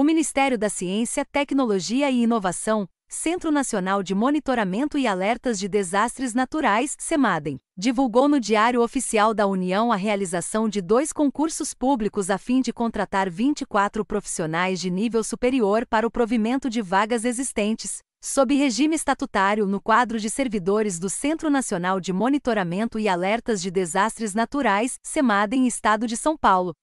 O Ministério da Ciência, Tecnologia e Inovação, Centro Nacional de Monitoramento e Alertas de Desastres Naturais, CEMADEM, divulgou no Diário Oficial da União a realização de dois concursos públicos a fim de contratar 24 profissionais de nível superior para o provimento de vagas existentes, sob regime estatutário no quadro de servidores do Centro Nacional de Monitoramento e Alertas de Desastres Naturais, CEMADEM, Estado de São Paulo.